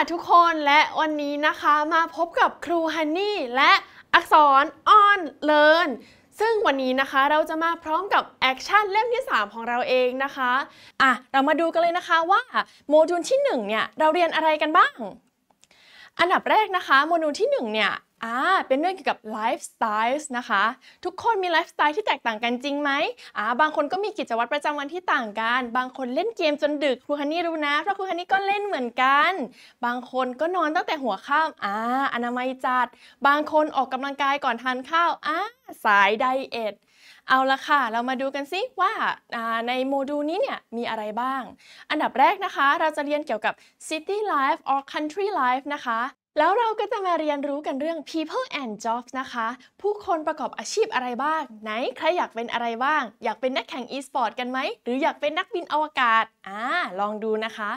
่ะทุกคนและวันนี้นะคะมาพบกับครูฮันนี่และอักษรออนเลิร์นซึ่งวันนี้นะคะเราจะมาพร้อมกับ แอคชั่นเล่มที่ 3 ของเราเองนะคะ อ่ะ เรามาดูกันเลยนะคะว่า โมดูลที่ 1 เนี่ย เราเรียนอะไรกันบ้าง อันดับแรกนะคะ โมดูลที่ 1 เนี่ยอ่าเป็นเรื่องเกี่ยวกับไลฟ์สไตล์นะคะ ทุกคนมีไลฟ์สไตล์ที่แตกต่างกันจริงไหมอ่าบางคนก็มีกิจวัตรประจำวันที่ต่างกัน บางคนเล่นเกมจนดึกครูฮันนี่รู้นะเพราะครูฮันนี่ก็เล่นเหมือนกัน บางคนก็นอนตั้งแต่หัวค่ำอ่าอนามัยจัด บางคนออกกำลังกายก่อนทานข้าว อ่าสายไดเอทเอาละค่ะ เรามาดูกันซิว่าในโมดูลนี้เนี่ยมีอะไรบ้างอันดับแรกนะคะ เราจะเรียนเกี่ยวกับ City Life or Country Life นะคะแล้วเราก็จะมาเรียนรู้กันเรื่อง people and jobs นะคะ ผู้คนประกอบอาชีพอะไรบ้าง ไหนใครอยากเป็นอะไรบ้าง อยากเป็นนักแข่ง e-sport กันไหม หรืออยากเป็นนักบินอวกาศ อ่า ลองดูนะคะ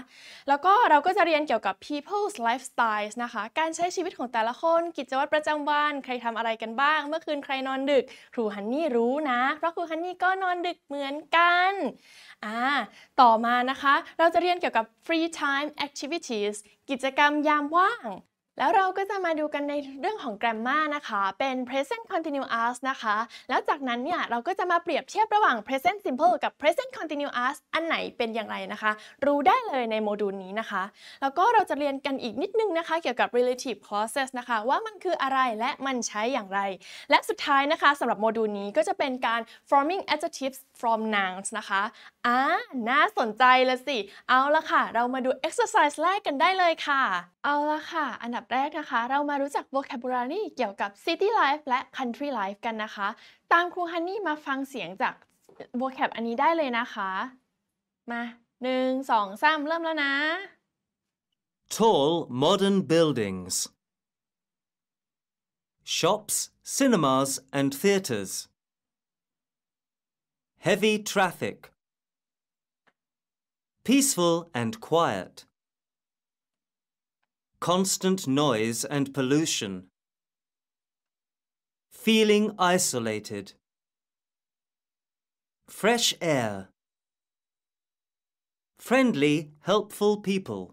แล้วก็เราก็จะเรียนเกี่ยวกับ people's lifestyles นะคะ การใช้ชีวิตของแต่ละคน กิจวัตรประจำวัน ใครทำอะไรกันบ้าง เมื่อคืนใครนอนดึก ครูฮันนี่รู้นะ เพราะครูฮันนี่ก็นอนดึกเหมือนกัน อ่า ต่อมานะคะ เราจะเรียนเกี่ยวกับ free time activities กิจกรรมยามว่างแล้วเราก็จะมาดูกันในเรื่องของ grammar นะคะเป็น present continuous นะคะ แล้วจากนั้นเนี่ย เราก็จะมาเปรียบเทียบระหว่าง present simple กับ present continuous อันไหนเป็นอย่างไรนะคะ รู้ได้เลยในโมดูลนี้นะคะ แล้วก็เราจะเรียนกันอีกนิดนึงนะคะเกี่ยวกับ relative clauses นะคะ ว่ามันคืออะไรและมันใช้อย่างไร และสุดท้ายนะคะสำหรับโมดูลนี้ก็จะเป็นการ forming adjectives from nouns นะคะอ่าน่าสนใจละสิ เอาละค่ะ เรามาดู exercise แรกกันได้เลยค่ะ เอาละค่ะ อันดับแรกนะคะ เรามารู้จัก vocabulary เกี่ยวกับ city life และ country life กันนะคะ ตามครูฮันนี่มาฟังเสียงจาก vocab อันนี้ได้เลยนะคะ มาหนึ่งสองสามเริ่มแล้วนะ Tall modern buildings Shops, cinemas and theatres Heavy traffic Peaceful and quiet. Constant noise and pollution. Feeling isolated. Fresh air. Friendly, helpful people.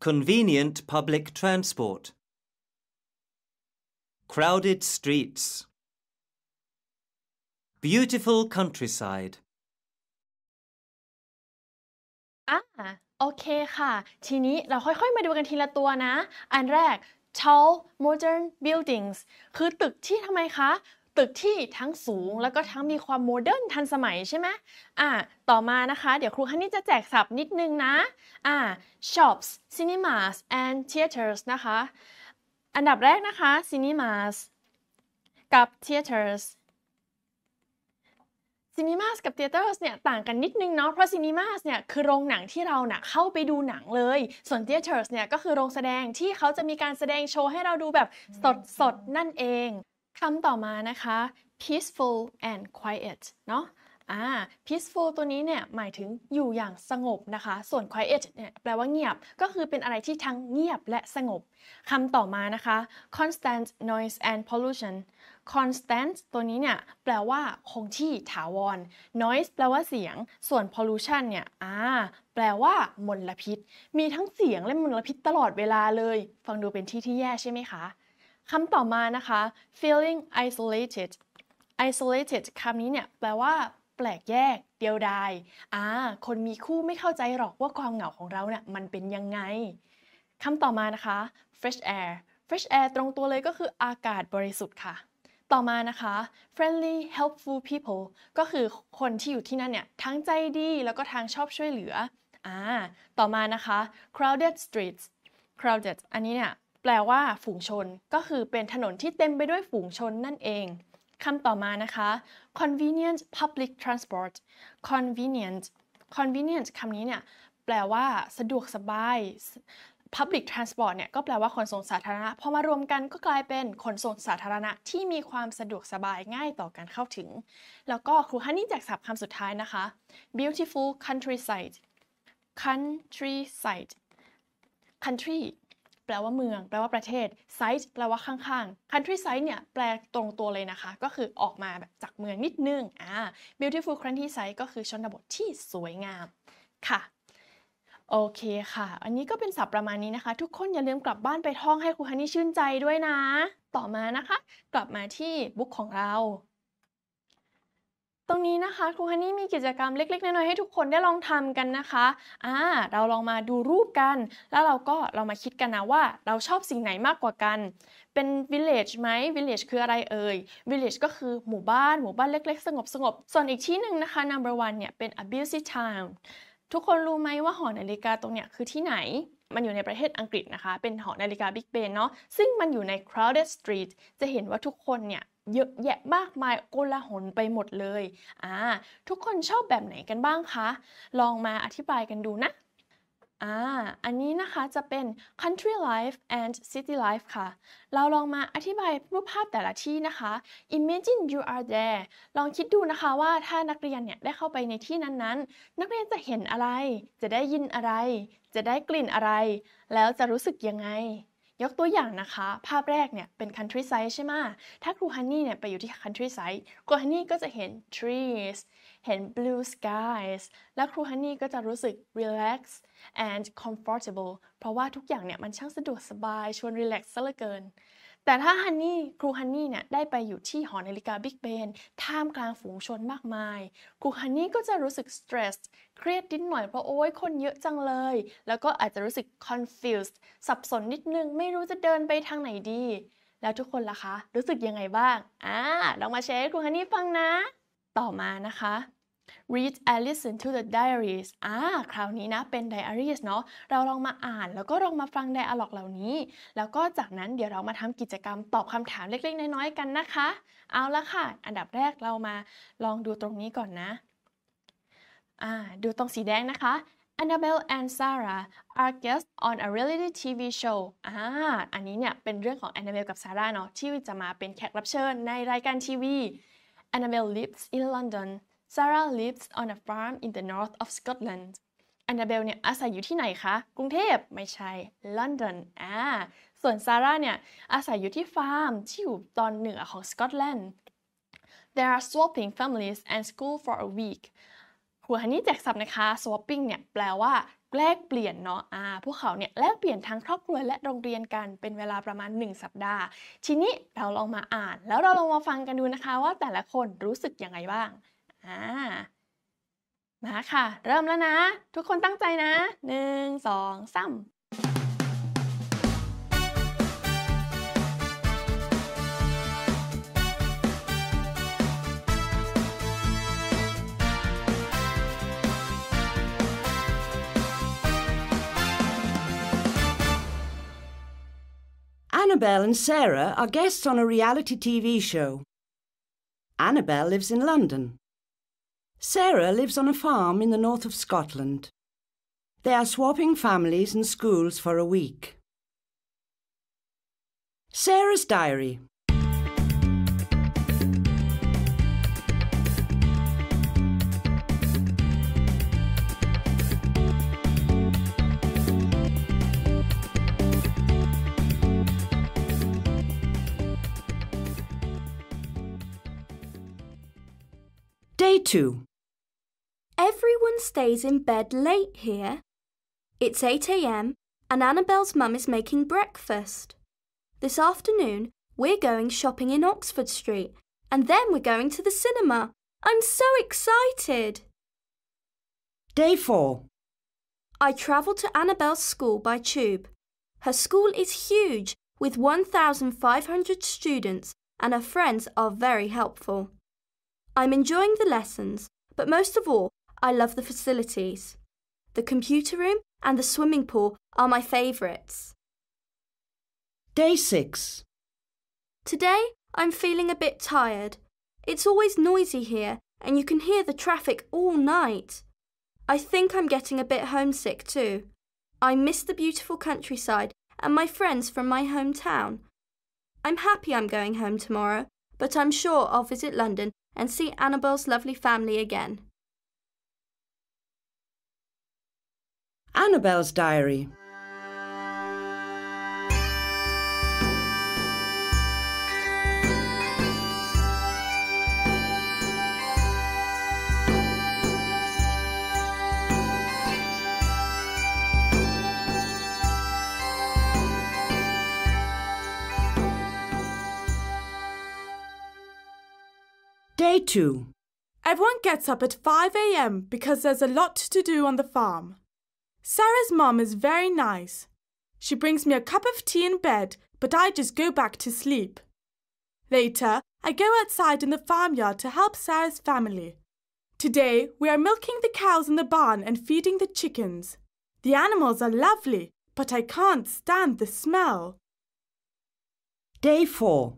Convenient public transport. Crowded streets. Beautiful countryside. อ่าโอเคค่ะ ทีนี้เราค่อยๆมาดูกันทีละตัวนะ อันแรก tall modern buildings คือตึกที่ทำไมคะ ตึกที่ทั้งสูงแล้วก็ทั้งมีความโมเดิร์นทันสมัยใช่ไหมอ่าต่อมานะคะ เดี๋ยวครูฮันนี่จะแจกศัพท์นิดนึงนะ อ่า shops cinemas and theaters นะคะ อันดับแรกนะคะ cinemas กับ theaters ซีนีมาสกับเทเตอร์สเนี่ยต่างกันนิดนึงเนาะเพราะซีนีมาสเนี่ยคือโรงหนังที่เราเน่ยเข้าไปดูหนังเลย ส่วนเทเตอร์สเนี่ยก็คือโรงแสดงที่เขาจะมีการแสดงโชว์ให้เราดูแบบสดสดนั่นเอง คำต่อมานะคะ peaceful and quiet เนาะอ่า peaceful ตัวนี้เนี่ย หมายถึงอยู่อย่างสงบนะคะ ส่วน quiet เนี่ยแปลว่าเงียบก็คือเป็นอะไรที่ทั้งเงียบและสงบ คำต่อมานะคะ constant noise and pollution constant ตัวนี้เนี่ย แปลว่า คงที่ถาวร noise แปลว่าเสียง ส่วน pollution เนี่ยอ่าแปลว่ามลพิษ มีทั้งเสียงและมลพิษตลอดเวลาเลย ฟังดูเป็นที่ที่แย่ใช่ไหมคะ คำต่อมานะคะ feeling isolated isolated คำนี้เนี่ย แปลว่า แปลกแยก เดียวดายอ่าคนมีคู่ไม่เข้าใจหรอกว่าความเหงาของเราเนี่ย มันเป็นยังไง คำต่อมานะคะ fresh air fresh air ตรงตัวเลยก็คืออากาศบริสุทธิ์ค่ะต่อมานะคะ friendly helpful people ก็คือคนที่อยู่ที่นั่นเนี่ย ทั้งใจดีแล้วก็ทางชอบช่วยเหลือ อ่า ต่อมานะคะ crowded streets crowded อันนี้เนี่ยแปลว่าฝูงชน ก็คือเป็นถนนที่เต็มไปด้วยฝูงชนนั่นเอง คำต่อมานะคะ convenient public transport convenient convenient คำนี้เนี่ยแปลว่าสะดวกสบาย Public Transport เนี่ยก็แปลว่าขนส่งสาธารณะพอมารวมกันก็กลายเป็นขนส่งสาธารณะที่มีความสะดวกสบายง่ายต่อการเข้าถึง แล้วก็ครูฮันนี่แจกศัพท์คำสุดท้ายนะคะ beautiful countryside countryside country แปลว่าเมือง แปลว่าประเทศ site แปลว่าข้างๆ countryside เนี่ยแปลตรงตัวเลยนะคะ ก็คือออกมาแบบจากเมืองนิดนึงอ่า beautiful countryside ก็คือชนบทที่สวยงาม ค่ะโอเค ค่ะ อันนี้ก็เป็นศัพท์ประมาณนี้นะคะ ทุกคนอย่าลืมกลับบ้านไปท่องให้ครูฮันนี่ชื่นใจด้วยนะ ต่อมานะคะ กลับมาที่บุ๊กของเรา ตรงนี้นะคะครูฮันนี่มีกิจกรรมเล็กๆน้อยๆให้ทุกคนได้ลองทำกันนะคะ อ่า เราลองมาดูรูปกัน แล้วเราก็เรามาคิดกันนะว่าเราชอบสิ่งไหนมากกว่ากัน เป็นวิลเลจไหมวิลเลจคืออะไรเอ่ย วิลเลจก็คือหมู่บ้าน หมู่บ้านเล็กๆสงบๆ ส่วนอีกที่หนึ่งนะคะ number one เนี่ยเป็น a busy town ทุกคนรู้ไหมว่าหอนาฬิกาตรงเนี้ยคือที่ไหน มันอยู่ในประเทศอังกฤษนะคะ เป็นหอนาฬิกาบิ๊กเบนเนาะ ซึ่งมันอยู่ใน crowded street จะเห็นว่าทุกคนเนี่ยเยอะแยะมากมายโกลาหลไปหมดเลย อ่า ทุกคนชอบแบบไหนกันบ้างคะ ลองมาอธิบายกันดูนะอ่าอันนี้นะคะจะเป็น country life and city life ค่ะ เราลองมาอธิบายรูปภาพแต่ละที่นะคะ imagine you are there ลองคิดดูนะคะว่าถ้านักเรียนเนี่ยได้เข้าไปในที่นั้นๆ นักเรียนจะเห็นอะไร จะได้ยินอะไร จะได้กลิ่นอะไร แล้วจะรู้สึกยังไงยกตัวอย่างนะคะภาพแรกเนี่ยเป็น countryside ใช่ไหมถ้าครูฮันนี่เนี่ยไปอยู่ที่ countryside ครูฮันนี่ก็จะเห็น trees เห็น blue skies และครูฮันนี่ก็จะรู้สึก relax and comfortable เพราะว่าทุกอย่างเนี่ยมันช่างสะดวกสบายชวน relax ซะเหลือเกินแต่ถ้าฮันนี่ ครูฮันนี่เนี่ยได้ไปอยู่ที่หอนาฬิกาบิ๊กเบนท่ามกลางฝูงชนมากมาย ครูฮันนี่ก็จะรู้สึกสตรสเครียดนิดหน่อยเพราะโอ้ยคนเยอะจังเลย แล้วก็อาจจะรู้สึก confused สับสนนิดนึงไม่รู้จะเดินไปทางไหนดี แล้วทุกคนล่ะคะ รู้สึกยังไงบ้างอ่าลองมาแชร์ให้ครูฮันนี่ฟังนะ ต่อมานะคะ read and listen to the diaries อ่า คราวนี้นะ เป็น diaries เนาะ เราลองมาอ่านแล้วก็ลองมาฟังไดอะล็อกเหล่านี้ แล้วก็จากนั้นเดี๋ยวเรามาทำกิจกรรม ตอบคำถามเล็กๆ น้อยๆ กันนะคะ เอาละค่ะ อันดับแรกเรามาลองดูตรงนี้ก่อนนะ อ่า ดูตรงสีแดงนะคะ Annabelle and Sarah are guests on a reality TV show อ่า อันนี้เนี่ยเป็นเรื่องของ Annabelle กับ Sarah เนาะที่จะมาเป็นแขกรับเชิญในรายการทีวี Annabelle lives in London Sarah lives on a farm in the north of Scotland อันนาเบลเนี่ยอาศัยอยู่ที่ไหนคะ กรุงเทพไม่ใช่ลอนดอนอ่าส่วนซาร่าเนี่ยอาศัยอยู่ที่ฟาร์มที่อยู่ตอนเหนือของสกอตแลนด์ There are swapping families and school for a week หัวหนนี้แจกสับนะคะ swapping เนี่ยแปลว่า แลกเปลี่ยนเนาะอ่าพวกเขาเนี่ยแลกเปลี่ยนทั้งครอบครัวและโรงเรียนกันเป็นเวลาประมาณ 1 สัปดาห์ ทีนี้เราลองมาอ่านแล้วเราลองมาฟังกันดูนะคะว่าแต่ละคนรู้สึกยังไงบ้างามาค่ะเริ่มแล้วนะ ทุกคนตั้งใจนะหนึ่งสองสาม Annabelle and Sarah are guests on a reality TV show. Annabelle lives in London. Sarah lives on a farm in the north of Scotland. They are swapping families and schools for a week. Sarah's Diary Day 2 Everyone stays in bed late here. It's 8 am and Annabel's mum is making breakfast. This afternoon, we're going shopping in Oxford Street and then we're going to the cinema. I'm so excited! Day 4 I travel to Annabel's school by tube. Her school is huge with 1,500 students and her friends are very helpful. I'm enjoying the lessons, but most of all, I love the facilities. The computer room and the swimming pool are my favourites. Day 6 Today I'm feeling a bit tired. It's always noisy here and you can hear the traffic all night. I think I'm getting a bit homesick too. I miss the beautiful countryside and my friends from my hometown. I'm happy I'm going home tomorrow, but I'm sure I'll visit London and see Annabel's lovely family again. Annabelle's Diary. Day 2 Everyone gets up at 5 a.m. because there's a lot to do on the farm. Sarah's mom is very nice. She brings me a cup of tea in bed, but I just go back to sleep. Later, I go outside in the farmyard to help Sarah's family. Today, we are milking the cows in the barn and feeding the chickens. The animals are lovely, but I can't stand the smell. Day 4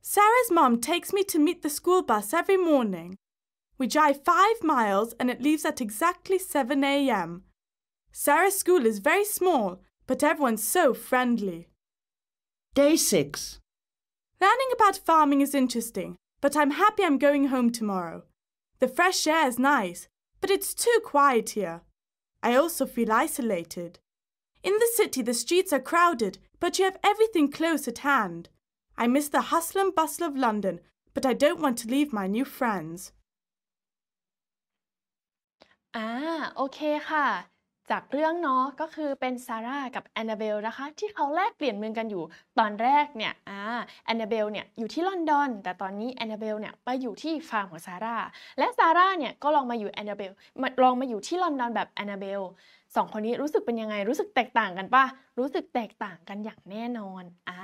Sarah's mom takes me to meet the school bus every morning. We drive five miles and it leaves at exactly 7 a.m. Sarah's school is very small, but everyone's so friendly. Day 6 Learning about farming is interesting, but I'm happy I'm going home tomorrow. The fresh air is nice, but it's too quiet here. I also feel isolated. In the city, the streets are crowded, but you have everything close at hand. I miss the hustle and bustle of London, but I don't want to leave my new friends. Ah, okay, อ่าโอเคค่ะจากเรื่องเนาะก็คือเป็นซาร่ากับแอนนาเบลนะคะ ที่เขาแลกเปลี่ยนเมืองกันอยู่ตอนแรกเนี่ยอ่าแอนนาเบลเนี่ยอยู่ที่ลอนดอนแต่ตอนนี้แอนนาเบลเนี่ยไปอยู่ที่ฟาร์มของซาร่าและซาร่าเนี่ยก็ลองมาอยู่แอนนาเบลลองมาอยู่ที่ลอนดอนแบบแอนนาเบลสองคนนี้รู้สึกเป็นยังไงรู้สึกแตกต่างกันปะรู้สึกแตกต่างกันอย่างแน่นอนอ่า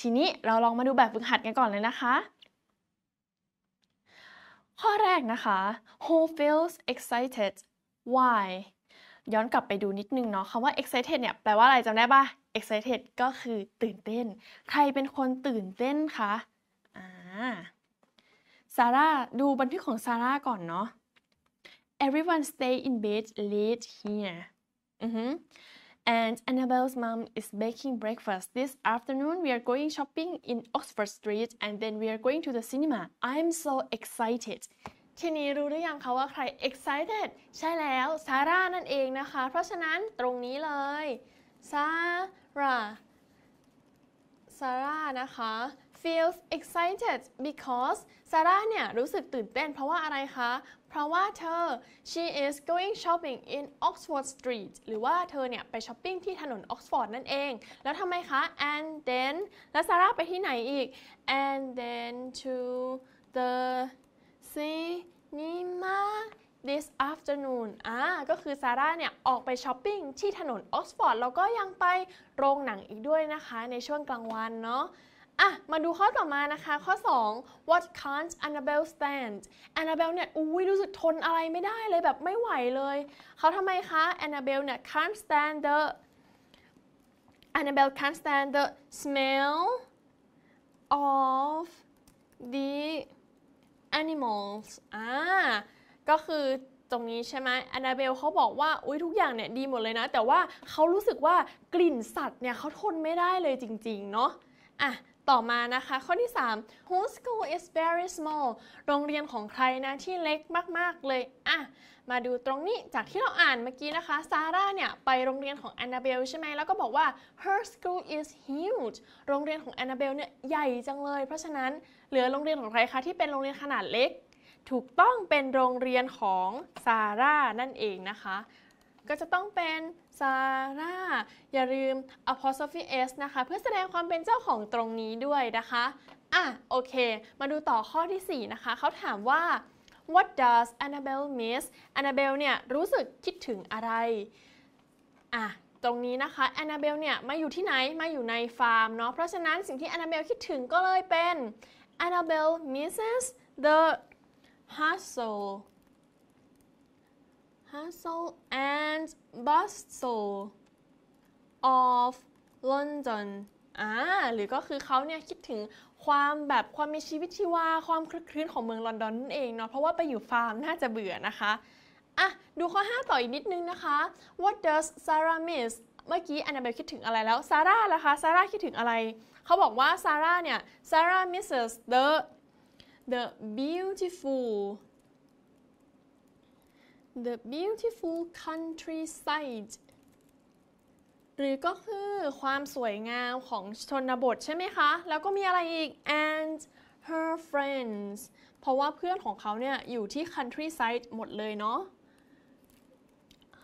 ทีนี้เราลองมาดูแบบฝึกหัดกันก่อนเลยนะคะ ข้อแรกนะคะ who feels excited why ย้อนกลับไปดูนิดนึงเนาะคำว่า excited เนี่ย แปลว่าอะไรจำได้ปะ excited ก็คือตื่นเต้น ใครเป็นคนตื่นเต้นคะอ่าซาร่าดูบันทึกของซาร่าก่อนเนาะ everyone stay in bed late here mm -hmm. and Annabelle's mom is baking breakfast this afternoon we are going shopping in Oxford Street and then we are going to the cinema I'm so excited ทีนี้รู้หรือยังคะว่าใคร excited ใช่แล้วซาร่านั่นเองนะคะ เพราะฉะนั้นตรงนี้เลยซาร่าซาร่านะคะ feels excited because ซาร่าเนี่ยรู้สึกตื่นเต้นเพราะว่าอะไรคะ เพราะว่าเธอ she is going shopping in Oxford Street หรือว่าเธอเนี่ยไปช้อปปิ้งที่ถนนออกซฟอร์ดนั่นเอง แล้วทำไมคะ and then แล้วซาร่าไปที่ไหนอีก and then to the see n e m a this afternoon อ่าก็คือซาร่าเนี่ย ออกไปช้อปปิ้งที่ถนนออกซฟอร์ด แล้วก็ยังไปโรงหนังอีกด้วยนะคะ ในช่วงกลางวันเนาะอ่ะมาดูข้อต่อมานะคะ ข้อ 2 what can't Annabelle stand Annabelle เนี่ย อุ้ยรู้สึกทนอะไรไม่ได้เลยแบบไม่ไหวเลย เขาทำไมคะ Annabelle เนี่ย can't stand the Annabelle can't stand the smell of the animals อ่าก็คือตรงนี้ใช่ไหมแอนนาเบลเขาบอกว่า อุ้ยทุกอย่างเนี่ยดีหมดเลยนะ แต่ว่าเขารู้สึกว่ากลิ่นสัตว์เนี่ยเขาทนไม่ได้เลยจริงๆ เนาะอ่ะต่อมานะคะข้อที่3 whose school is very small โรงเรียนของใครนะที่เล็กมากๆเลย อ่ะ มาดูตรงนี้จากที่เราอ่านเมื่อกี้นะคะ ซาร่าเนี่ยไปโรงเรียนของแอนนาเบลใช่ไหมแล้วก็บอกว่า her school is huge โรงเรียนของแอนนาเบลเนี่ยใหญ่จังเลย เพราะฉะนั้นเหลือโรงเรียนของใครคะที่เป็นโรงเรียนขนาดเล็ก ถูกต้องเป็นโรงเรียนของซาร่านั่นเองนะคะก็จะต้องเป็น ซาร่า อย่าลืม apostrophe s นะคะ เพื่อแสดงความเป็นเจ้าของตรงนี้ด้วยนะคะ อ่ะ โอเค มาดูต่อข้อที่ 4 นะคะ เขาถามว่า what does Annabel miss Annabel เนี่ย รู้สึกคิดถึงอะไร อ่ะ ตรงนี้นะคะแอนนาเบลเนี่ย มาอยู่ที่ไหน มาอยู่ในฟาร์มเนาะ เพราะฉะนั้นสิ่งที่แอนนาเบลคิดถึงก็เลยเป็น Annabel misses the hustle hustle and bustle of London อ่าหรือก็คือเขาเนี่ยคิดถึงความแบบความมีชีวิตชีวาความคลึกคลื้นของเมืองลอนดอนนั่นเองเนาะเพราะว่าไปอยู่ฟาร์ม น่าจะเบื่อนะคะอ่ะดูข้อ 5 ต่ออีกนิดนึงนะคะ what does Sarah miss เมื่อกี้อันนาเบลคิดถึงอะไรแล้ว ซาร่าล่ะคะ ซาร่าคิดถึงอะไร เขาบอกว่าซาร่าเนี่ยซาร่า misses the the beautiful the beautiful countryside หรือก็คือความสวยงามของชนบทใช่ไหมคะ แล้วก็มีอะไรอีก and her friends เพราะว่าเพื่อนของเขาเนี่ยอยู่ที่ countryside หมดเลยเนาะ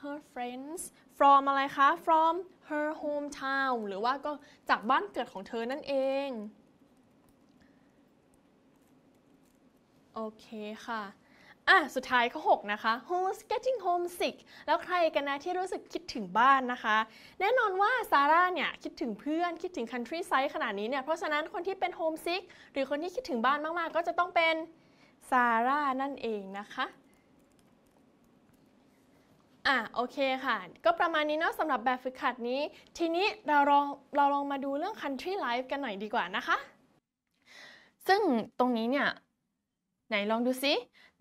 her friends from อะไรคะ from her hometown หรือว่าก็จากบ้านเกิดของเธอนั่นเอง โอเคค่ะอ่ะสุดท้ายข้อ6นะคะ who's getting homesick แล้วใครกันนะที่รู้สึกคิดถึงบ้านนะคะ แน่นอนว่าซาร่าเนี่ย คิดถึงเพื่อนคิดถึง countryside ขนาดนี้เนี่ย เพราะฉะนั้นคนที่เป็น homesick หรือคนที่คิดถึงบ้านมากๆ ก็จะต้องเป็นซาร่านั่นเองนะคะ อ่ะโอเคค่ะ ก็ประมาณนี้เนาะสำหรับแบบฝึกหัดนี้ ทีนี้เราลองเราลองมาดูเรื่อง country life กันหน่อยดีกว่านะคะ ซึ่งตรงนี้เนี่ยไหนลองดูซิ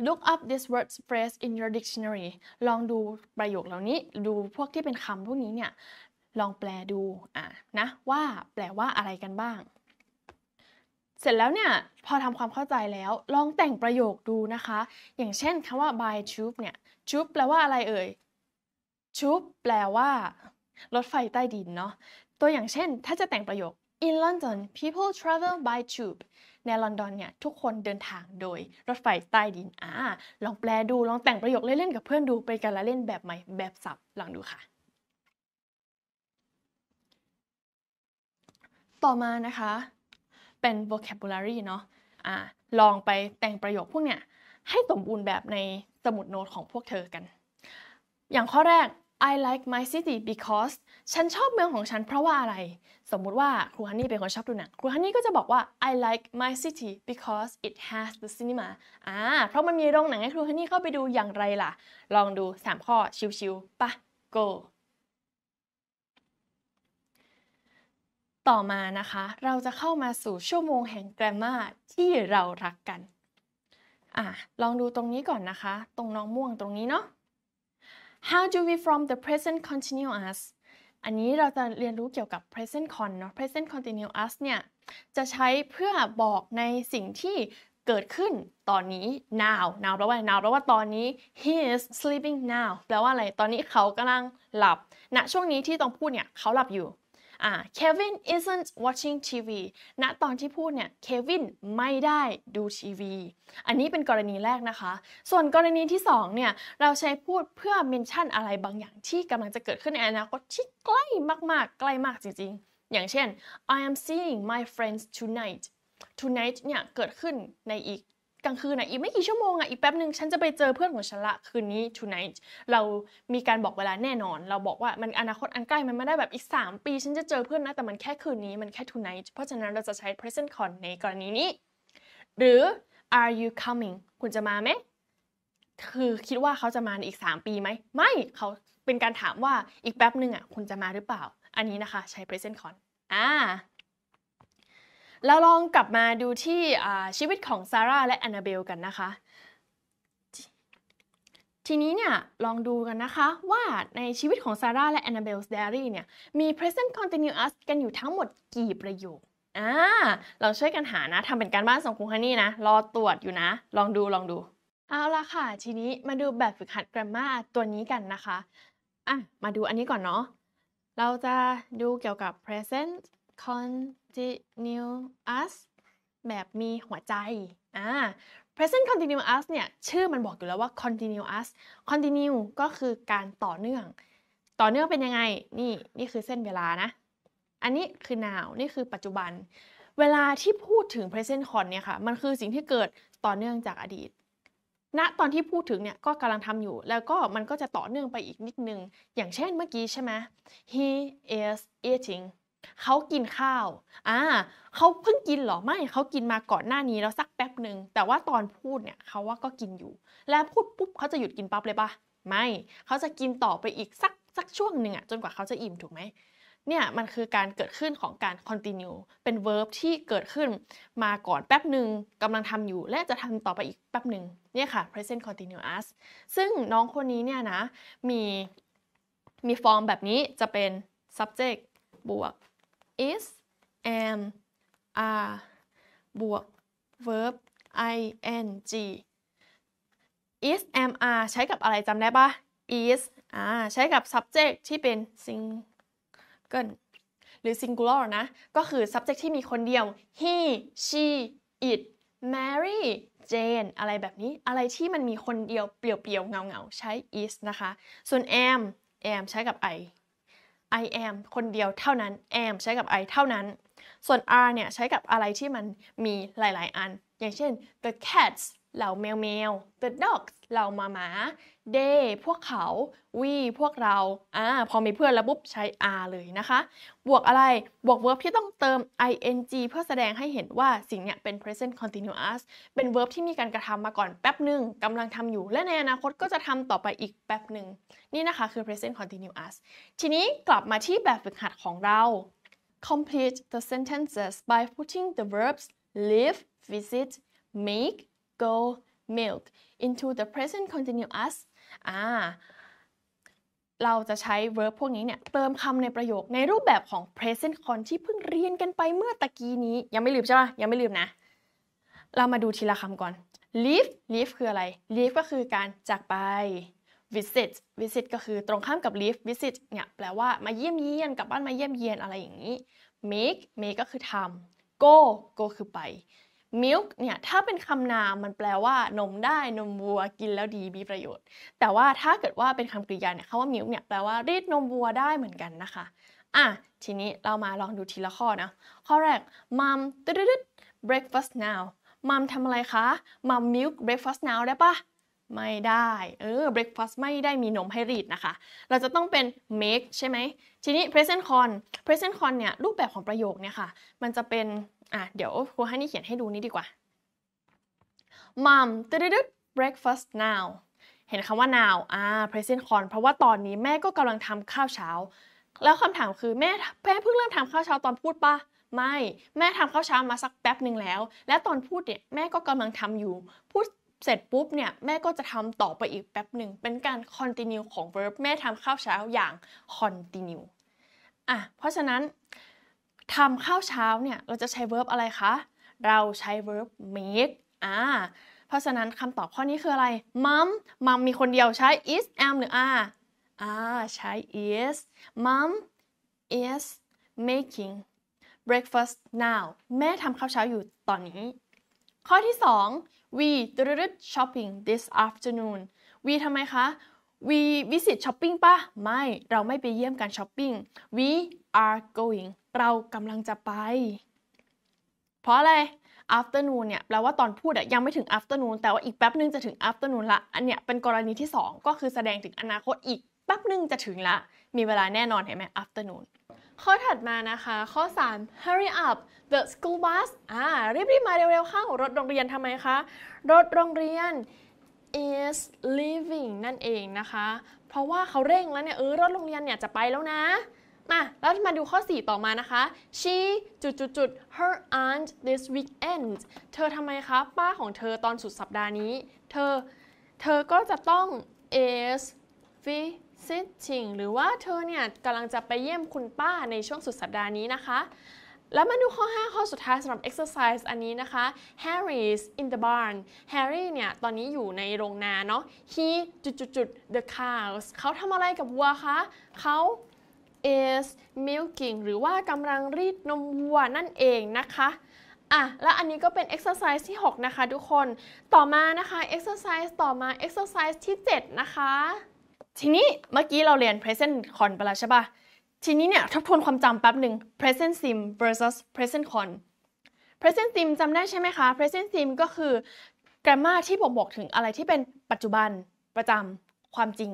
look up this word phrase in your dictionary ลองดูประโยคเหล่านี้ ดูพวกที่เป็นคำพวกนี้เนี่ย ลองแปลดูอ่ะนะว่าแปลว่าอะไรกันบ้าง เสร็จแล้วเนี่ย พอทำความเข้าใจแล้ว ลองแต่งประโยคดูนะคะ อย่างเช่นคำว่า by tube เนี่ย tube แปลว่าอะไรเอ่ย tube แปลว่ารถไฟใต้ดินเนาะ ตัวอย่างเช่นถ้าจะแต่งประโยค In London people travel by tube ในลอนดอนเนี่ยทุกคนเดินทางโดยรถไฟใต้ดินอ่าลองแปลดูลองแต่งประโยคเล่น ๆ กับเพื่อนดูเป็นการละเล่นแบบใหม่ แบบสับลองดูค่ะ ต่อมานะคะเป็น vocabulary เนาะอ่าลองไปแต่งประโยคพวกเนี่ยให้สมบูรณ์แบบในสมุดโน้ตของพวกเธอกัน อย่างข้อแรก I like my city because ฉันชอบเมืองของฉันเพราะว่าอะไร สมมุติว่าครูฮันนี่เป็นคนชอบดูหนัง ครูฮันนี่ก็จะบอกว่า I like my city because it has the cinema อ่า เพราะมันมีโรงหนังให้ครูฮันนี่เข้าไปดูอย่างไรล่ะ ลองดู 3 ข้อชิวๆปะ go ต่อมานะคะ เราจะเข้ามาสู่ชั่วโมงแห่งแกรมมาที่เรารักกัน อ่าลองดูตรงนี้ก่อนนะคะ ตรงน้องม่วงตรงนี้เนาะ how do we from the present continuous อันนี้เราจะเรียนรู้เกี่ยวกับ present con เนาะ present continuous เนี่ย จะใช้เพื่อบอกในสิ่งที่เกิดขึ้นตอนนี้ now now แปลว่า now แปลว่าตอนนี้ he is sleeping now แปลว่าอะไร ตอนนี้เขากำลังหลับณนะช่วงนี้ที่ต้องพูดเนี่ยเขาหลับอยู่่า Kevin isn't watching TV ณตอนที่พูดเนี่ย Kevin ไม่ได้ดูทีวี อันนี้เป็นกรณีแรกนะคะ ส่วนกรณีที่ 2เนี่ยเราใช้พูดเพื่อเมนชั่นอะไรบางอย่างที่กำลังจะเกิดขึ้นในอนาคตที่ใกล้มากๆ ใกล้มากจริงๆ อย่างเช่น I am seeing my friends tonight tonight เนี่ยเกิดขึ้นในอีกกลางคืนอ่ะอีกไม่กี่ชั่วโมงอ่ะ อีกแป๊บหนึ่งฉันจะไปเจอเพื่อนของฉันละคืนนี้ tonight เรามีการบอกเวลาแน่นอน เราบอกว่ามันอนาคตอันใกล้ มันไม่ได้แบบอีก 3 ปี ฉันจะเจอเพื่อนนะ แต่มันแค่คืนนี้ มันแค่ tonight เพราะฉะนั้นเราจะใช้ present con ในกรณีนี้ หรือ are you coming คุณจะมาไหม คือคิดว่าเขาจะมาอีก 3 ปีไหมไม่เขาเป็นการถามว่าอีกแป๊บหนึ่งอ่ะคุณจะมาหรือเปล่า อันนี้นะคะใช้ present con อ่าเราลองกลับมาดูที่ชีวิตของซาร่าและแอนนาเบลกันนะคะ ทีนี้เนี่ยลองดูกันนะคะว่าในชีวิตของซาร่าและแอนนาเบลส์เดรี่เนี่ยมี present continuous กันอยู่ทั้งหมดกี่ประโยคอ่าเราช่วยกันหานะทำเป็นการบ้านส่งคุณฮันนี่นะ รอตรวจอยู่นะ ลองดูลองดู เอาละค่ะ ทีนี้มาดูแบบฝึกหัด grammar ตัวนี้กันนะคะ อ่ะ มาดูอันนี้ก่อนเนาะเราจะดูเกี่ยวกับ present con the news แบบมีหัวใจอ่า present continuous เนี่ยชื่อมันบอกอยู่แล้วว่า continuous continue ก็คือการต่อเนื่อง ต่อเนื่องเป็นยังไง นี่ นี่คือเส้นเวลานะอันนี้คือ now นี่คือปัจจุบัน เวลาที่พูดถึง present con เนี่ยค่ะมันคือสิ่งที่เกิดต่อเนื่องจากอดีตณนะตอนที่พูดถึงเนี่ยก็กำลังทำอยู่ แล้วก็มันก็จะต่อเนื่องไปอีกนิดนึง อย่างเช่นเมื่อกี้ใช่ไหม he is eating เขากินข้าว อ่าเขาเพิ่งกินหรอ ไม่ เขากินมาก่อนหน้านี้แล้วสักแป๊บหนึ่ง แต่ว่าตอนพูดเนี่ยเขาว่าก็กินอยู่ แล้วพูดปุ๊บเขาจะหยุดกินปั๊บเลยปะไม่ เขาจะกินต่อไปอีก สักสักช่วงหนึ่งอะจนกว่าเขาจะอิ่มถูกไหม เนี่ยมันคือการเกิดขึ้นของการ continue เป็น verb ที่เกิดขึ้นมาก่อนแป๊บหนึ่งกำลังทำอยู่ และจะทำต่อไปอีกแป๊บหนึ่งเนี่ยค่ะ present continuous ซึ่งน้องคนนี้เนี่ยนะมีมีฟอร์มแบบนี้จะเป็น subject บวก is am are บวก verb ing is am are ใช้กับอะไรจำได้ปะ is อ่าใช้กับ subject ที่เป็น single หรือ singular นะ ก็คือ subject ที่มีคนเดียว he she it Mary Jane อะไรแบบนี้ อะไรที่มันมีคนเดียวเปลี่ยวๆเงาๆ ใช้ is นะคะ ส่วน am am ใช้กับ I I am คนเดียวเท่านั้น am ใช้กับ I เท่านั้น ส่วน are เนี่ยใช้กับอะไรที่มันมีหลายๆ อัน อย่างเช่น the cats เหล่าแมวแมว the dogs เหล่าหมาหมา they พวกเขา we พวกเราอ่าพอมีเพื่อนแล้วปุ๊บ ใช้ are เลยนะคะ บวกอะไรบวก verb ที่ต้องเติม ing เพื่อแสดงให้เห็นว่าสิ่งเนี้ยเป็น present continuous เป็น verb ที่มีการกระทำมาก่อนแป๊บหนึ่งกำลังทำอยู่และในอนาคตก็จะทำต่อไปอีกแป๊บหนึ่งนี่นะคะคือ present continuous ทีนี้กลับมาที่แบบฝึกหัดของเรา complete the sentences by putting the verbs live visit make g o milk into the present continuous อ่า เราจะใช้ verb พวกนี้เนี่ย เติมคำในประโยคในรูปแบบของ present con t i ที่เพิ่งเรียนกันไปเมื่อตะกี้นี้ยังไม่ลืมใช่ไหมยังไม่ลืมนะ เรามาดูทีละคำก่อน leave leave คืออะไร leave ก็คือการจากไป visit visit ก็คือตรงข้ามกับ leave visit เนี่ยแปลว่ามาเยี่ยมเยียนกลับบ้านมาเยี่ยมเยียนอะไรอย่างนี้ make make ก็คือทำ go go คือไป milk เนี่ย ถ้าเป็นคำนามมันแปลว่า นมได้นมวัวกินแล้วดีมีประโยชน์ แต่ว่าถ้าเกิดว่าเป็นคำกริยาเนี่ยคำว่า milk เนี่ย แปลว่า รีดนมวัวได้เหมือนกันนะคะ อ่ะ ทีนี้เรามาลองดูทีละข้อนะข้อแรก mom ตึ๊ด breakfast now มัมทำอะไรคะมัมมิลค์ r e a k f a s t now ได้ปะไม่ได้ เออ breakfast ไม่ได้มีนมให้รีดนะคะ เราจะต้องเป็น make ใช่ไหมทีนี้ present con present con เนี่ยรูปแบบของประโยคเนี่ยค่ะมันจะเป็นอ่ะเดี๋ยวครูฮันนี่เขียนให้ดูนี้ดีกว่า mom ตึ๊ด breakfast now เห็นคำว่า now อ่า present con เพราะว่าตอนนี้แม่ก็กำลังทำข้าวเช้า แล้วคำถามคือแม่แม่เพิ่งเริ่มทำข้าวเช้าตอนพูดปะไม่ แม่ทำข้าวเช้ามาสักแป๊บหนึ่งแล้ว และตอนพูดเนี่ย แม่ก็กำลังทำอยู่ พูดเสร็จปุ๊บเนี่ย แม่ก็จะทำต่อไปอีกแป๊บหนึ่ง เป็นการ continue ของ verb แม่ทำข้าวเช้าอย่าง continue อ่ะ เพราะฉะนั้นทำข้าวเช้าเนี่ยเราจะใช้ verb อะไรคะ เราใช้ verb make อ่า เพราะฉะนั้นคำตอบข้อนี้คืออะไร mom mom มีคนเดียวใช้ is am หรือ are อ่าใช้ is mom is making breakfast now แม่ทำข้าวเช้าอยู่ตอนนี้ ข้อที่ 2 we shopping this afternoon we ทำไมคะ we visit shopping ปะไม่เราไม่ไปเยี่ยมการช้อปปิ้ง we are going เรากำลังจะไป เพราะอะไร afternoon เนี่ยแปลว่าตอนพูดอะยังไม่ถึง afternoon แต่ว่าอีกแป๊บนึงจะถึง afternoon ละ อันเนี้ยเป็นกรณีที่ 2 ก็คือแสดงถึงอนาคตอีกแป๊บนึงจะถึงละมีเวลาแน่นอนเห็นไหม afternoon ข้อถัดมานะคะข้อ3 hurry up the school bus อ่า รีบๆมาเร็วๆเข้ารถโรงเรียนทำไมคะ รถโรงเรียน is leaving นั่นเองนะคะ เพราะว่าเขาเร่งแล้วเนี่ยเออรถโรงเรียนเนี่ยจะไปแล้วนะมาแล้วมาดูข้อ 4 ต่อมานะคะ she จุดจุดจุด her aunt this weekend เธอทำไมคะป้าของเธอตอนสุดสัปดาห์นี้ เธอ เธอก็จะต้อง is visiting หรือว่าเธอเนี่ยกำลังจะไปเยี่ยมคุณป้าในช่วงสุดสัปดาห์นี้นะคะ แล้วมาดูข้อ 5 ข้อสุดท้ายสำหรับ exercise อันนี้นะคะ Harry is in the barn Harry เนี่ยตอนนี้อยู่ในโรงนาเนาะ he จุดจุดจุด the cows เขาทำอะไรกับวัวคะเขา is milking หรือว่ากำลังรีดนมวัวนั่นเองนะคะ อ่ะ และอันนี้ก็เป็น exercise ที่6นะคะทุกคน ต่อมานะคะ exercise ต่อมา exercise ที่ 7 นะคะ ทีนี้เมื่อกี้เราเรียน present con ไปแล้วใช่ปะทีนี้เนี่ยทบทวนความจำแป๊บหนึ่ง present sim versus present con present sim จำได้ใช่ไหมคะ present sim ก็คือ grammar ที่บมบอกถึงอะไรที่เป็นปัจจุบันประจำความจริง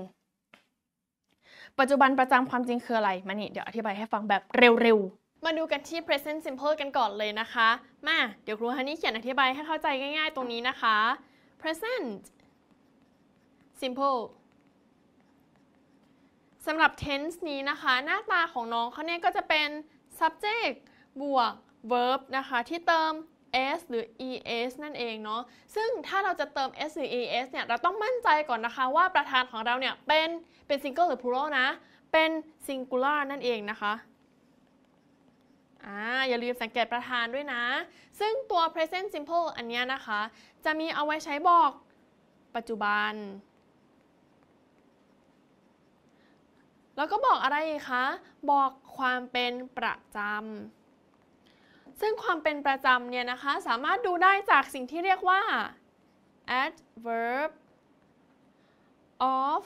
ปัจจุบันประจำความจริงคืออะไร มานี่เดี๋ยวอธิบายให้ฟังแบบเร็วๆ มาดูกันที่ present simple กันก่อนเลยนะคะ มาเดี๋ยวครูฮันนี่เขียนอธิบายให้เข้าใจง่ายๆตรงนี้นะคะ present simple สำหรับ tense นี้นะคะ หน้าตาของน้องเขาเนี่ยก็จะเป็น subject บวก verb นะคะที่เติม s หรือ es นั่นเองเนาะซึ่งถ้าเราจะเติม s หรือ es เนี่ยเราต้องมั่นใจก่อนนะคะว่าประธานของเราเนี่ยเป็นเป็น single หรือ plural นะ เป็น singular นั่นเองนะคะอย่าลืมสังเกตประธานด้วยนะ ซึ่งตัว present simple อันนี้นะคะจะมีเอาไว้ใช้บอกปัจจุบัน แล้วก็บอกอะไรคะ บอกความเป็นประจำซึ่งความเป็นประจำเนี่ยนะคะ สามารถดูได้จากสิ่งที่เรียกว่า adverb of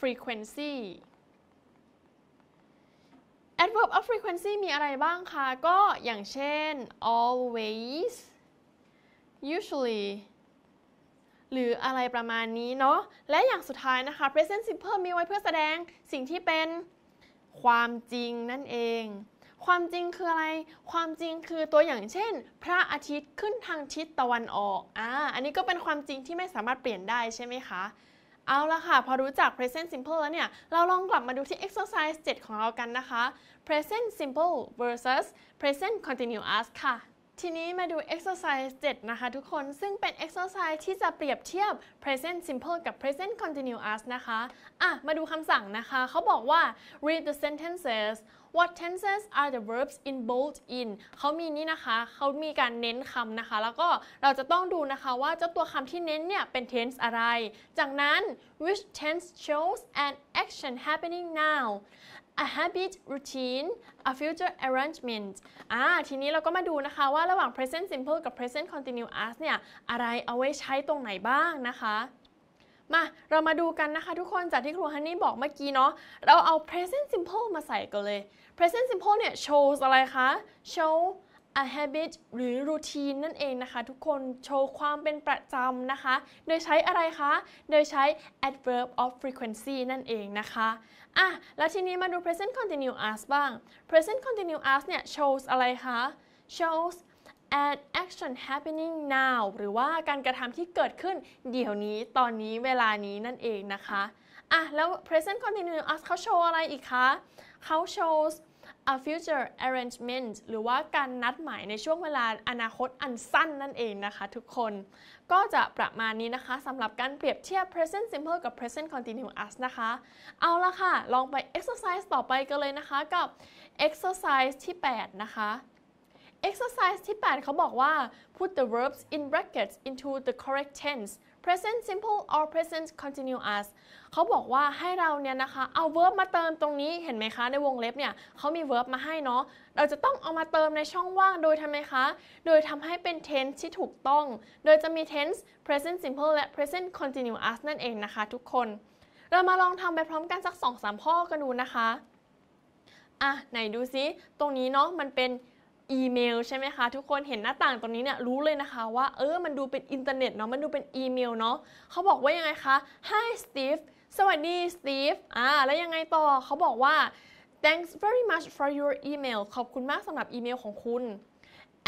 frequency adverb of frequency มีอะไรบ้างคะก็อย่างเช่น always usually หรืออะไรประมาณนี้เนาะและอย่างสุดท้ายนะคะ present simple มีไว้เพื่อแสดงสิ่งที่เป็นความจริงนั่นเองความจริงคืออะไร ความจริงคือตัวอย่างเช่น พระอาทิตย์ขึ้นทางทิศตะวันออก อ่าอันนี้ก็เป็นความจริงที่ไม่สามารถเปลี่ยนได้ใช่ไหมคะ เอาละค่ะ พอรู้จัก present simple แล้วเนี่ยเราลองกลับมาดูที่ exercise 7 ของเรากันนะคะ present simple versus present continuous ค่ะ ทีนี้มาดู exercise 7 นะคะทุกคนซึ่งเป็น exercise ที่จะเปรียบเทียบ present simple กับ present continuous นะคะ อ่ะมาดูคำสั่งนะคะเขาบอกว่า read the sentences what tenses are the verbs in bold in เขามีนี่นะคะ เขามีการเน้นคำนะคะ แล้วก็เราจะต้องดูนะคะ ว่าเจ้าตัวคำที่เน้นเนี่ยเป็น tense อะไรจากนั้น which tense shows an action happening now a habit routine a future arrangement อ่าทีนี้เราก็มาดูนะคะ ว่าระหว่าง present simple กับ present continuous เนี่ยอะไรเอาไว้ใช้ตรงไหนบ้างนะคะมา เรามาดูกันนะคะทุกคน จากที่ครูฮันนี่บอกเมื่อกี้เนาะเราเอา present simple มาใส่กันเลย present simple เนี่ย shows อะไรคะ show a habit หรือ routine นั่นเองนะคะ ทุกคน โชว์ความเป็นประจำนะคะ โดยใช้อะไรคะ โดยใช้ adverb of frequency นั่นเองนะคะ อ่ะแล้วทีนี้มาดู present continuous บ้าง present continuous เนี่ย shows อะไรคะ shows an action happening now หรือว่าการกระทำที่เกิดขึ้นเดี๋ยวนี้ ตอนนี้เวลานี้นั่นเองนะคะอ่ะแล้ว present continuous เขาโชว์อะไรอีกคะ เขา shows a future arrangement หรือว่าการนัดหมายในช่วงเวลาอนาคตอันสั้นนั่นเองนะคะทุกคน ก็จะประมาณนี้นะคะสำหรับการเปรียบเทียบ present simple กับ present continuous นะคะ เอาละค่ะ ลองไป exercise ต่อไปกันเลยนะคะกับ exercise ที่ 8 นะคะ Exercise ที่ 8 เขาบอกว่า put the verbs in brackets into the correct tense present simple or present continuous เขาบอกว่าให้เราเนี่ยนะคะเอา verb มาเติมตรงนี้เห็นไหมคะ ในวงเล็บเนี่ยเขามี verb มาให้เนาะเราจะต้องเอามาเติมในช่องว่างโดยทำไมคะ โดยทำให้เป็น tense ที่ถูกต้อง โดยจะมี tense present simple และ present continuous นั่นเองนะคะ ทุกคน เรามาลองทำไปพร้อมกันสัก 2-3ข้อกันดูนะคะอ่ะไหนดูซิ ตรงนี้เนาะมันเป็นอีเมลใช่ไหมคะ ทุกคนเห็นหน้าต่างตรงนี้เนี่ยรู้เลยนะคะว่าเออ มันดูเป็นอินเทอร์เน็ตเนาะมันดูเป็นอีเมลเนาะ เขาบอกว่ายังไงคะ Hi Steve สวัสดี Steve อ่าแล้วยังไงต่อเขาบอกว่า Thanks very much for your email ขอบคุณมากสำหรับอีเมลของคุณ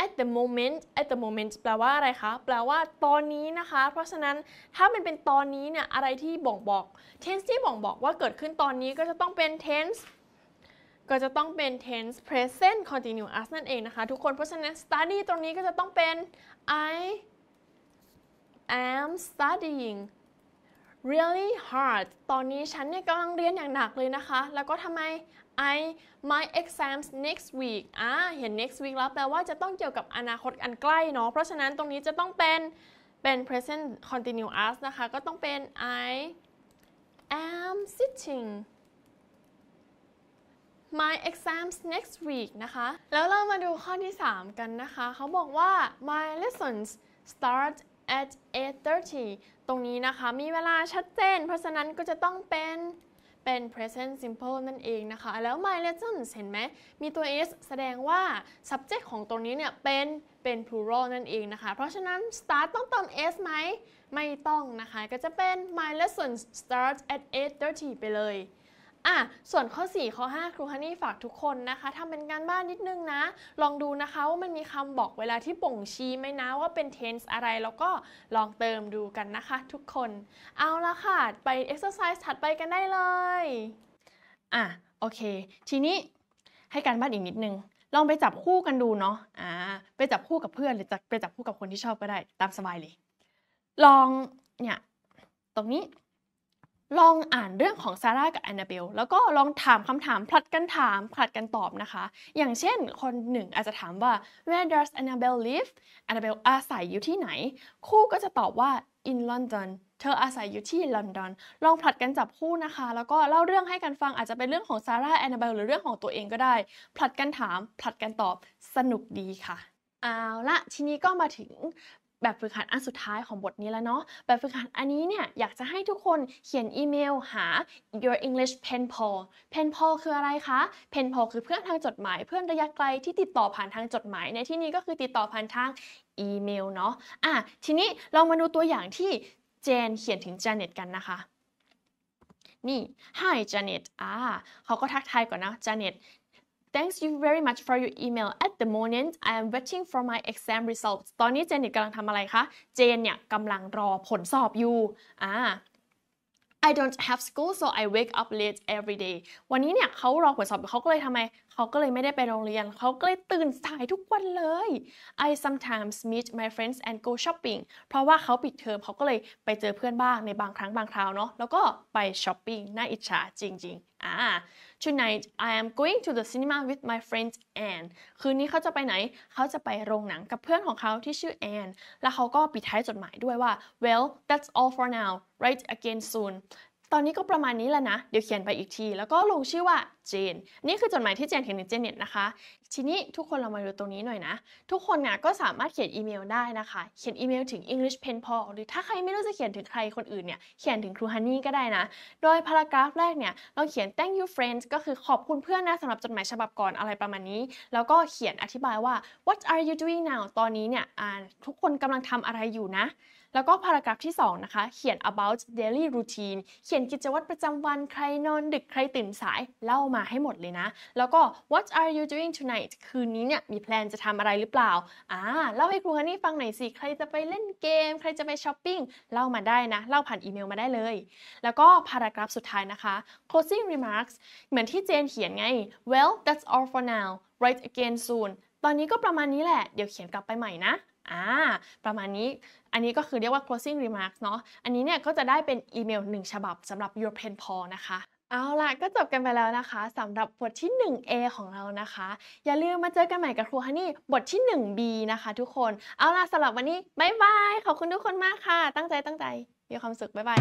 at the moment at the moment แปลว่าอะไรคะ แปลว่าตอนนี้นะคะ เพราะฉะนั้นถ้ามันเป็นตอนนี้เนี่ยอะไรที่บ่งบอก tense ที่บ่งบอกว่าเกิดขึ้นตอนนี้ก็จะต้องเป็น tense ก็จะต้องเป็น tense present continuous นั่นเองนะคะ ทุกคนเพราะฉะนั้น study ตรงนี้ก็จะต้องเป็น I am studying really hard ตอนนี้ฉันเนี่ยกำลังเรียนอย่างหนักเลยนะคะ แล้วก็ทำไม I my exams next week อ่าเห็น next week แล้วแปลว่าจะต้องเกี่ยวกับอนาคตอันใกล้เนาะเพราะฉะนั้นตรงนี้จะต้องเป็นเป็น present continuous นะคะ ก็ต้องเป็น I am sitting my exams next week นะคะ แล้วเรามาดูข้อที่ 3 กันนะคะ เขาบอกว่า my lessons start at 8:30 ตรงนี้นะคะ มีเวลาชัดเจน เพราะฉะนั้นก็จะต้องเป็น เป็น present simple นั่นเองนะคะ แล้ว my lessons เห็นไหม มีตัว s แสดงว่า subject ของตรงนี้เนี่ยเป็น เป็น plural นั่นเองนะคะ เพราะฉะนั้น start ต้องเติม s ไหม ไม่ต้องนะคะ ก็จะเป็น my lessons start at 8:30 ไปเลยอ่ะ ส่วนข้อ 4 ข้อ 5 ครูฮันนี่ ฝากทุกคนนะคะ ทำเป็นการบ้านนิดนึงนะ ลองดูนะคะว่ามันมีคำบอกเวลาที่ป่งชี้ไหมนะ ว่าเป็น tense อะไรแล้วก็ลองเติมดูกันนะคะ ทุกคน เอาละค่ะ ไป exercise ถัดไปกันได้เลย อ่ะ โอเค ทีนี้ให้การบ้านอีกนิดนึง ลองไปจับคู่กันดูเนาะ อ่าไปจับคู่กับเพื่อน หรือไปจับคู่กับคนที่ชอบก็ได้ตามสบายเลย ลองเนี่ยตรงนี้ลองอ่านเรื่องของซาร่ากับแอนนาเบลแล้วก็ลองถามคำถามผลัดกันถามผลัดกันตอบนะคะ อย่างเช่นคนหนึ่งอาจจะถามว่า where does Annabelle live Annabelle อาศัยอยู่ที่ไหน คู่ก็จะตอบว่า in London เธออาศัยอยู่ที่ลอนดอนลองผลัดกันจับคู่นะคะ แล้วก็เล่าเรื่องให้กันฟังอาจจะเป็นเรื่องของซาร่าแอนนาเบลหรือเรื่องของตัวเองก็ได้ผลัดกันถาม ผลัดกันตอบสนุกดีค่ะเอาละทีนี้ก็มาถึงแบบฝึกหัดอันสุดท้ายของบทนี้แล้วเนาะแบบฝึกหัดอันนี้เนี่ยอยากจะให้ทุกคนเขียนอีเมลหา your English pen pal pen pal คืออะไรคะ pen pal คือเพื่อนทางจดหมายเพื่อนระยะไกลที่ติดต่อผ่านทางจดหมายในที่นี้ก็คือติดต่อผ่านทางอีเมลเนาะอ่ะทีนี้เรามาดูตัวอย่างที่เจนเขียนถึงจาเน็ตกันนะคะ นี่ Hi Janet อ่าเขาก็ทักทายก่อนนะ Janet Thanks you very much for your email. At the moment, I am waiting for my exam results. ตอนนี้เจนนีตกำลังทำอะไรคะ เจนเนี่ยกำลังรอผลสอบอยู่อ่า I don't have school so I wake up late every day วันนี้เนี่ยเขารอผลสอบเขาก็เลยทำไมเขาก็เลยไม่ได้ไปโรงเรียน เขาก็เลยตื่นสายทุกวันเลย I sometimes meet my friends and go shopping เพราะว่าเขาปิดเทอม เขาก็เลยไปเจอเพื่อนบ้างในบางครั้งบางคราวเนาะ แล้วก็ไปช้อปปิ้งน่าอิจฉาจริงๆอ่า tonight I am going to the cinema with my friend Anne คืนนี้เขาจะไปไหน เขาจะไปโรงหนังกับเพื่อนของเขาที่ชื่อ Anne แล้วเขาก็ปิดท้ายจดหมายด้วยว่า well that's all for now write again soon ตอนนี้ก็ประมาณนี้แล้วนะ เดี๋ยวเขียนไปอีกที แล้วก็ลงชื่อว่าเจนนี่คือจดหมายที่เจนเขียนถึงเจเน็ตนะคะ ทีนี้ทุกคนเรามาดูตรงนี้หน่อยนะ ทุกคนเนี่ยก็สามารถเขียนอีเมลได้นะคะ เขียนอีเมลถึง English Pen p a l หรือถ้าใครไม่รู้จะเขียนถึงใครคนอื่นเนี่ย เขียนถึงครูฮันนี่ก็ได้นะ โดยพารากราฟแรกเนี่ย เราเขียน thank you friends ก็คือขอบคุณเพื่อนนะสำหรับจดหมายฉบับก่อนอะไรประมาณนี้ แล้วก็เขียนอธิบายว่า what are you doing now ตอนนี้เนี่ยทุกคนกำลังทำอะไรอยู่นะแล้วก็พารากราฟที่ 2 นะคะ เขียน about daily routine เขียนกิจวัตรประจำวันใครนอนดึกใครตื่นสาย เล่ามาให้หมดเลยนะ แล้วก็ what are you doing tonight คืนนี้เนี่ย มีแพลนจะทำอะไรหรือเปล่า อ่า เล่าให้ครูฮันนี่ฟังหน่อยสิ ใครจะไปเล่นเกม ใครจะไปช้อปปิ้ง เล่ามาได้นะ เล่าผ่านอีเมลมาได้เลย แล้วก็พารากราฟสุดท้ายนะคะ closing remarks เหมือนที่เจนเขียนไง well that's all for now write again soon ตอนนี้ก็ประมาณนี้แหละเดี๋ยวเขียนกลับไปใหม่นะอ่า ประมาณนี้ อันนี้ก็คือเรียกว่า closing remarks เนาะอันนี้เนี่ย ก็จะได้เป็นอีเมล1ฉบับสำหรับ o u r p e n p a l นะคะ เอาล่ะ ก็จบกันไปแล้วนะคะ สำหรับบทที่ 1A ของเรานะคะ อย่าลืมมาเจอกันใหม่กับครูฮันนี่ บทที่ 1B นะคะทุกคน เอาล่ะสำหรับวันนี้บายบาย ขอบคุณทุกคนมากค่ะ ตั้งใจตั้งใจ มีความสุขบายบาย